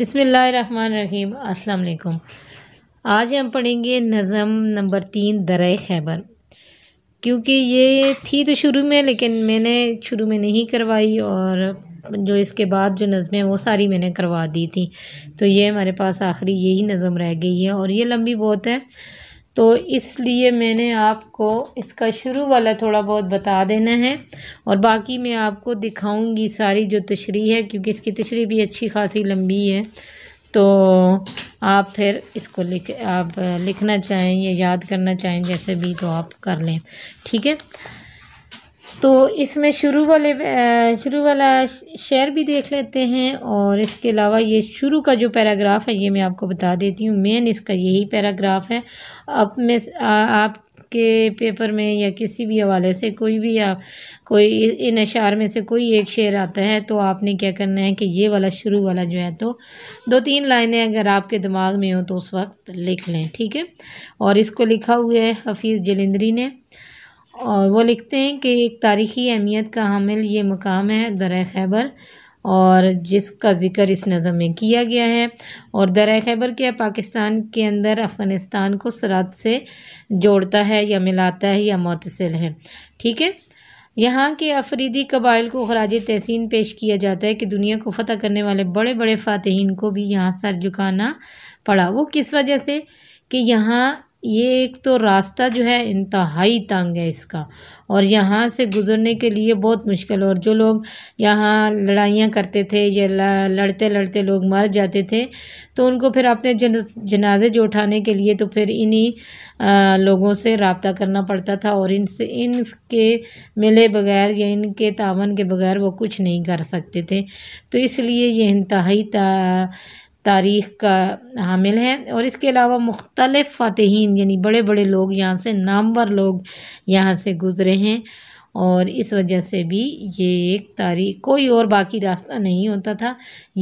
बसमीम अलकुम आज हम पढ़ेंगे नज़म नंबर तीन दरए खैबर क्योंकि ये थी तो शुरू में लेकिन मैंने शुरू में नहीं करवाई और जो इसके बाद जो नज़में वो सारी मैंने करवा दी थी तो ये हमारे पास आखिरी यही नज़म रह गई है और ये लंबी बहुत है तो इसलिए मैंने आपको इसका शुरू वाला थोड़ा बहुत बता देना है और बाकी मैं आपको दिखाऊंगी सारी जो तशरी है क्योंकि इसकी तशरी भी अच्छी खासी लंबी है तो आप फिर इसको लिख आप लिखना चाहें या याद करना चाहें जैसे भी तो आप कर लें ठीक है तो इसमें शुरू वाले शुरू वाला शेयर भी देख लेते हैं और इसके अलावा ये शुरू का जो पैराग्राफ है ये मैं आपको बता देती हूँ मेन इसका यही पैराग्राफ है अब मैं आप के पेपर में या किसी भी हवाले से कोई भी आप कोई इन अशार में से कोई एक शेर आता है तो आपने क्या करना है कि ये वाला शुरू वाला जो है तो दो तीन लाइनें अगर आपके दिमाग में हो तो उस वक्त लिख लें ठीक है और इसको लिखा हुआ है हफीज़ जलिंदरी ने और वो लिखते हैं कि एक तारीख़ी अहमियत का हामिल ये मकाम है दर खैबर और जिसका ज़िक्र इस नज़म में किया गया है और दर खैबर क्या पाकिस्तान के अंदर अफ़गानिस्तान को सरात से जोड़ता है या मिलाता है या मुतसिल है ठीक है यहाँ के अफरीदी कबाइल को खराज तहसीन पेश किया जाता है कि दुनिया को फ़तह करने वाले बड़े बड़े फ़ातहन को भी यहाँ सर झुकाना पड़ा वो किस वजह से कि यहाँ ये एक तो रास्ता जो है इंतहाई तंग है इसका और यहाँ से गुज़रने के लिए बहुत मुश्किल और जो लोग यहाँ लड़ाइयाँ करते थे या लड़ते लड़ते लोग मर जाते थे तो उनको फिर अपने जनाजे जो उठाने के लिए तो फिर इन्हीं लोगों से रबता करना पड़ता था और इनसे इनके मिले बगैर या इनके तावन के बगैर वो कुछ नहीं कर सकते थे तो इसलिए ये इंतहाई तारीख़ का हामिल है और इसके अलावा मुख्तलफ़ फ़ातहन यानी बड़े बड़े लोग यहाँ से नामवर लोग यहाँ से गुज़रे हैं और इस वजह से भी ये एक तारीख कोई और बाकी रास्ता नहीं होता था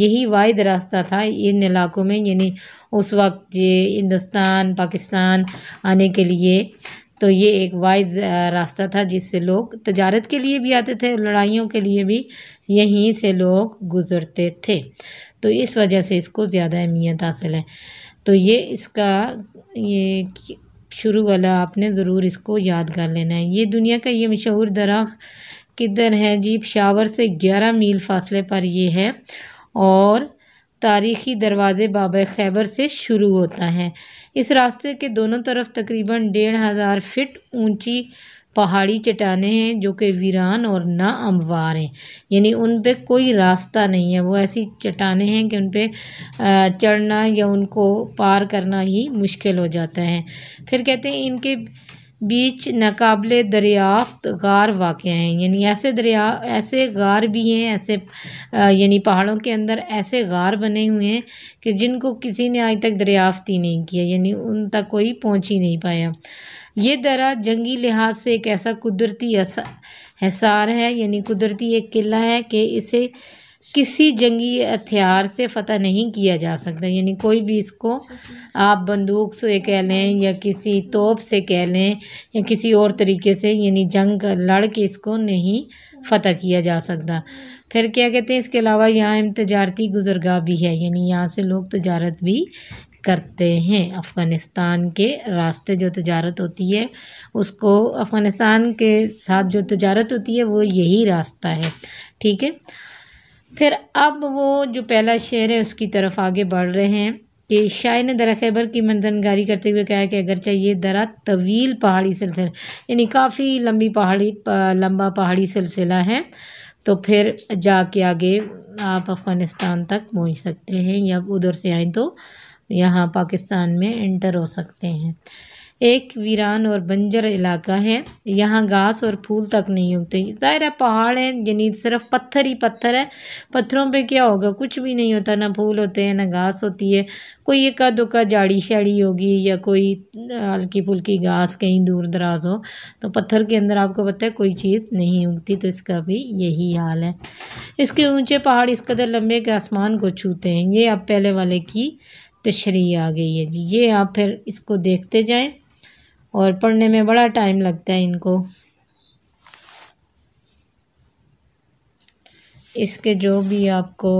यही वाद रास्ता था इन इलाकों में यानी उस वक्त ये हिंदुस्तान पाकिस्तान आने के लिए तो ये एक वाद रास्ता था जिससे लोग तजारत के लिए भी आते थे लड़ाइयों के लिए भी यहीं से लोग गुज़रते थे तो इस वजह से इसको ज़्यादा अहमियत हासिल है तो ये इसका ये शुरू वाला आपने ज़रूर इसको याद कर लेना है ये दुनिया का ये मशहूर दरख किधर है जी पशावर से ग्यारह मील फासले पर यह है और तारीखी दरवाज़े बाबा खैबर से शुरू होता है इस रास्ते के दोनों तरफ तकरीबन डेढ़ हज़ार फिट ऊंची पहाड़ी चट्टानें हैं जो कि वीरान और नाअमवार हैं यानी उन पर कोई रास्ता नहीं है वो ऐसी चट्टानें हैं कि उन पर चढ़ना या उनको पार करना ही मुश्किल हो जाता है फिर कहते हैं इनके बीच नाकबले दरियाफ्त गार वाक़ हैं यानी ऐसे दरिया ऐसे गार भी हैं ऐसे यानी पहाड़ों के अंदर ऐसे गार बने हुए हैं कि जिनको किसी ने आज तक दरियाफ्त ही नहीं किया यानी उन तक कोई पहुंच ही नहीं पाया ये दरा जंगी लिहाज से एक ऐसा कुदरती हिसार है यानी कुदरती एक किला है कि इसे किसी जंगी हथियार से फ़तह नहीं किया जा सकता यानी कोई भी इसको आप बंदूक से कह लें या किसी तोप से कह लें या किसी और तरीके से यानी जंग लड़ के इसको नहीं फ़तह किया जा सकता फिर क्या कहते हैं इसके अलावा यहाँ तजारती गुजरगाह भी है यानी यहाँ से लोग तजारत भी करते हैं अफ़गानिस्तान के रास्ते जो तजारत होती है उसको अफ़गानिस्तान के साथ जो तजारत होती है वो यही रास्ता है ठीक है फिर अब वो जो पहला शेर है उसकी तरफ आगे बढ़ रहे हैं कि शायर ने दर खैबर की मंजनगारी करते हुए कहा कि अगरचे ये दरा तवील पहाड़ी सिलसिला यानी काफ़ी लंबी पहाड़ी लंबा पहाड़ी सिलसिला है तो फिर जाके आगे आप अफ़गानिस्तान तक पहुंच सकते हैं या उधर से आए तो यहाँ पाकिस्तान में एंटर हो सकते हैं एक वीरान और बंजर इलाका है यहाँ घास और फूल तक नहीं उगते ज़ाहिर है पहाड़ है यानी सिर्फ पत्थर ही पत्थर है पत्थरों पे क्या होगा कुछ भी नहीं होता ना फूल होते हैं ना घास होती है कोई एक आध जाड़ी शाड़ी होगी या कोई हल्की फुल्की घास कहीं दूर दराज हो तो पत्थर के अंदर आपको पता है कोई चीज़ नहीं उगती तो इसका भी यही हाल है इसके ऊँचे पहाड़ इस कदर लंबे के आसमान को छूते हैं ये अब पहले वाले की तशरी आ गई है जी ये आप फिर इसको देखते जाएं और पढ़ने में बड़ा टाइम लगता है इनको इसके जो भी आपको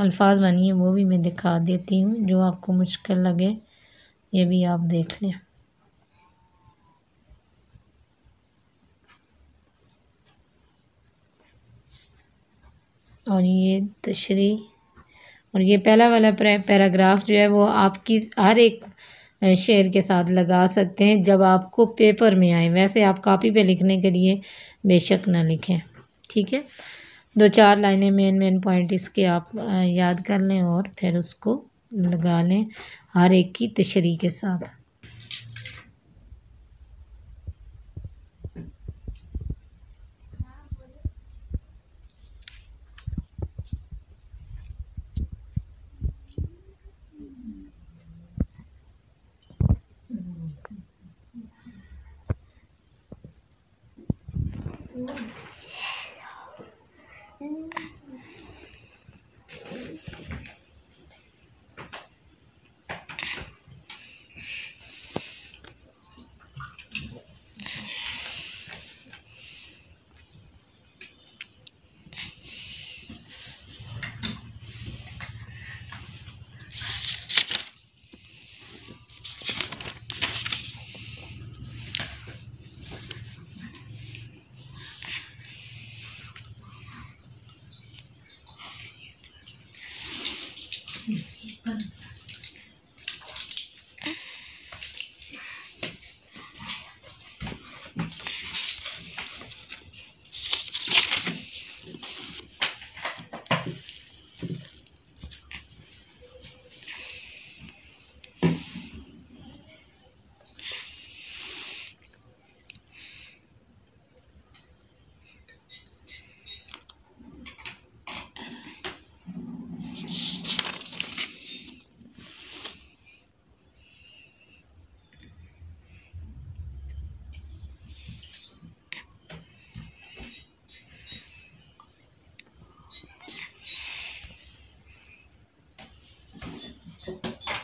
अल्फाज है वो भी मैं दिखा देती हूँ जो आपको मुश्किल लगे ये भी आप देख लें और ये तशरी और ये पहला वाला पैराग्राफ जो है वो आपकी हर एक शेर के साथ लगा सकते हैं जब आपको पेपर में आए वैसे आप कापी पे लिखने के लिए बेशक ना लिखें ठीक है दो चार लाइनें मेन मेन पॉइंट इसके आप याद कर लें और फिर उसको लगा लें हर एक की तशरी के साथ you want. to